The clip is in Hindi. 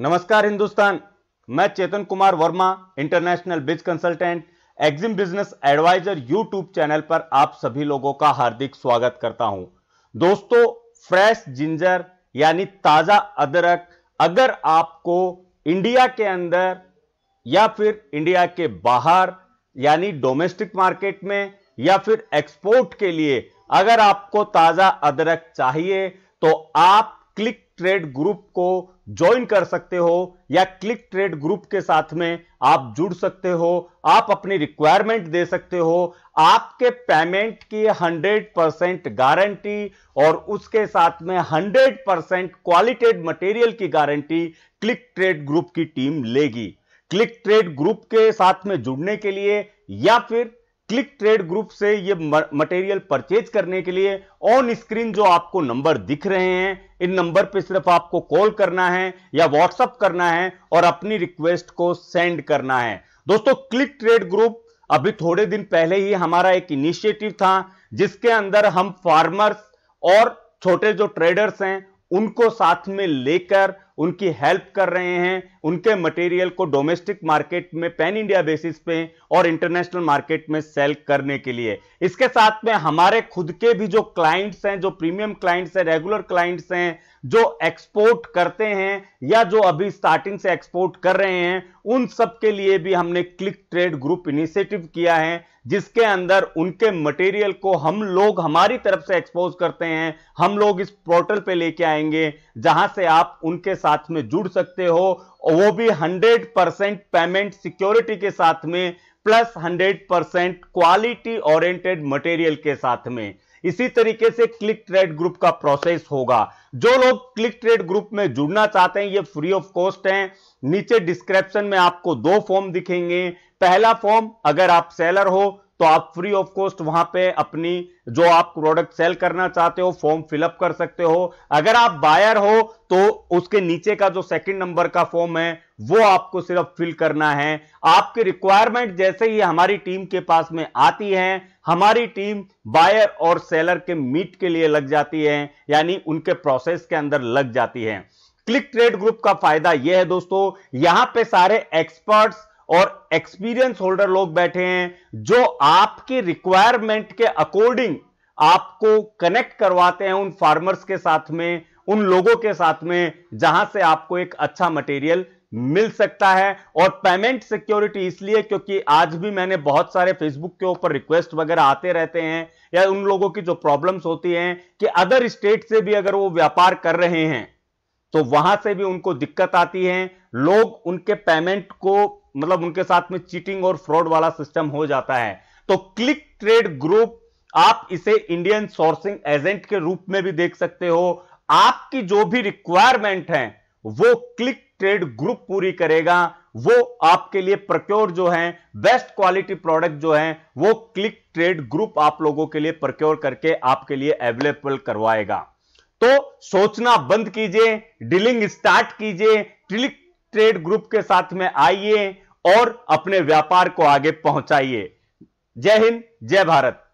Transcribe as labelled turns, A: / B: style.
A: नमस्कार हिंदुस्तान मैं Chetan Kumar Verma international biz consultant EXIM business advisor YouTube channel पर आप सभी लोगों का हार्दिक स्वागत करता हूं दोस्तों फ्रेश जिंजर यानी ताजा अदरक अगर आपको इंडिया के अंदर या फिर इंडिया के बाहर यानी डोमेस्टिक मार्केट में या फिर एक्सपोर्ट के लिए अगर आपको ताजा अदरक चाहिए तो आप क्लिक ट्रेड ग्रुप को ज्वाइन कर सकते हो या क्लिक ट्रेड ग्रुप के साथ में आप जुड़ सकते हो आप अपनी रिक्वायरमेंट दे सकते हो आपके पेमेंट की 100 परसेंट गारंटी और उसके साथ में 100 परसेंट क्वालिटेड मटेरियल की गारंटी क्लिक ट्रेड ग्रुप की टीम लेगी क्लिक ट्रेड ग्रुप के साथ में जुड़ने के लिए या फिर क्लिक ट्रेड ग्रुप से ये मटेरियल परचेज करने के लिए ऑन स्क्रीन जो आपको नंबर दिख रहे हैं इन नंबर पे सिर्फ आपको कॉल करना है या व्हाट्सअप करना है और अपनी रिक्वेस्ट को सेंड करना है दोस्तों क्लिक ट्रेड ग्रुप अभी थोड़े दिन पहले ही हमारा एक इनिशिएटिव था जिसके अंदर हम फार्मर्स और छोटे जो ट्रेडर्स हैं उनको साथ में लेकर उनकी हेल्प कर रहे हैं उनके मटेरियल को डोमेस्टिक मार्केट में पैन इंडिया बेसिस पे और इंटरनेशनल मार्केट में सेल करने के लिए इसके साथ में हमारे खुद के भी जो क्लाइंट्स हैं जो प्रीमियम क्लाइंट्स हैं रेगुलर क्लाइंट्स हैं जो एक्सपोर्ट करते हैं या जो अभी स्टार्टिंग से एक्सपोर्ट कर रहे हैं उन सब के लिए भी हमने क्लिक ट्रेड ग्रुप इनिशिएटिव किया है जिसके अंदर उनके मटेरियल को हम लोग हमारी तरफ से एक्सपोज करते हैं हम लोग इस पोर्टल पे लेके आएंगे जहां से आप उनके साथ साथ में जुड़ सकते हो वो भी 100 परसेंट पेमेंट सिक्योरिटी के साथ में plus 100 percent quality oriented material के साथ में इसी तरीके से क्लिक ट्रेड ग्रुप का प्रोसेस होगा जो लोग क्लिक ट्रेड ग्रुप में जुड़ना चाहते हैं ये फ्री ऑफ कॉस्ट हैं नीचे डिस्क्रिप्शन में आपको दो फॉर्म दिखेंगे पहला फॉर्म अगर आप सेलर हो तो आप फ्री ऑफ कॉस्ट वहां पे अपनी जो आप प्रोडक्ट सेल करना चाहते हो फॉर्म फिलअप कर सकते हो अगर आप बायर हो तो उसके नीचे का जो सेकंड नंबर का फॉर्म है वो आपको सिर्फ फिल करना है आपकी रिक्वायरमेंट जैसे ही हमारी टीम के पास में आती है हमारी टीम बायर और सेलर के मीट के लिए लग जाती है यानी उनके प्रोसेस के अंदर लग जाती है क्लिक ट्रेड ग्रुप का फायदा यह है दोस्तों यहां पे सारे एक्सपर्ट्स और एक्सपीरियंस होल्डर लोग बैठे हैं जो आपकी रिक्वायरमेंट के अकॉर्डिंग आपको कनेक्ट करवाते हैं उन फार्मर्स के साथ में उन लोगों के साथ में जहां से आपको एक अच्छा मटेरियल मिल सकता है और पेमेंट सिक्योरिटी इसलिए क्योंकि आज भी मैंने बहुत सारे फेसबुक के ऊपर रिक्वेस्ट वगैरह आते रहते हैं या उन लोगों की जो प्रॉब्लम्स होती हैं कि अदर स्टेट से भी अगर वो व्यापार कर रहे हैं तो वहां से भी उनको दिक्कत आती है लोग उनके पेमेंट को मतलब उनके साथ में चीटिंग और फ्रॉड वाला सिस्टम हो जाता है तो क्लिक ट्रेड ग्रुप आप इसे इंडियन सोर्सिंग एजेंट के रूप में भी देख सकते हो आपकी जो भी रिक्वायरमेंट है वो क्लिक ट्रेड ग्रुप पूरी करेगा वो आपके लिए प्रक्योर जो है बेस्ट क्वालिटी प्रोडक्ट जो है वो क्लिक ट्रेड ग्रुप आप लोगों के लिए प्रक्योर करके आपके लिए अवेलेबल करवाएगा तो सोचना बंद कीजिए डीलिंग स्टार्ट कीजिए ट्रिलिक ट्रेड ग्रुप के साथ में आइए और अपने व्यापार को आगे पहुंचाइए जय हिंद जय भारत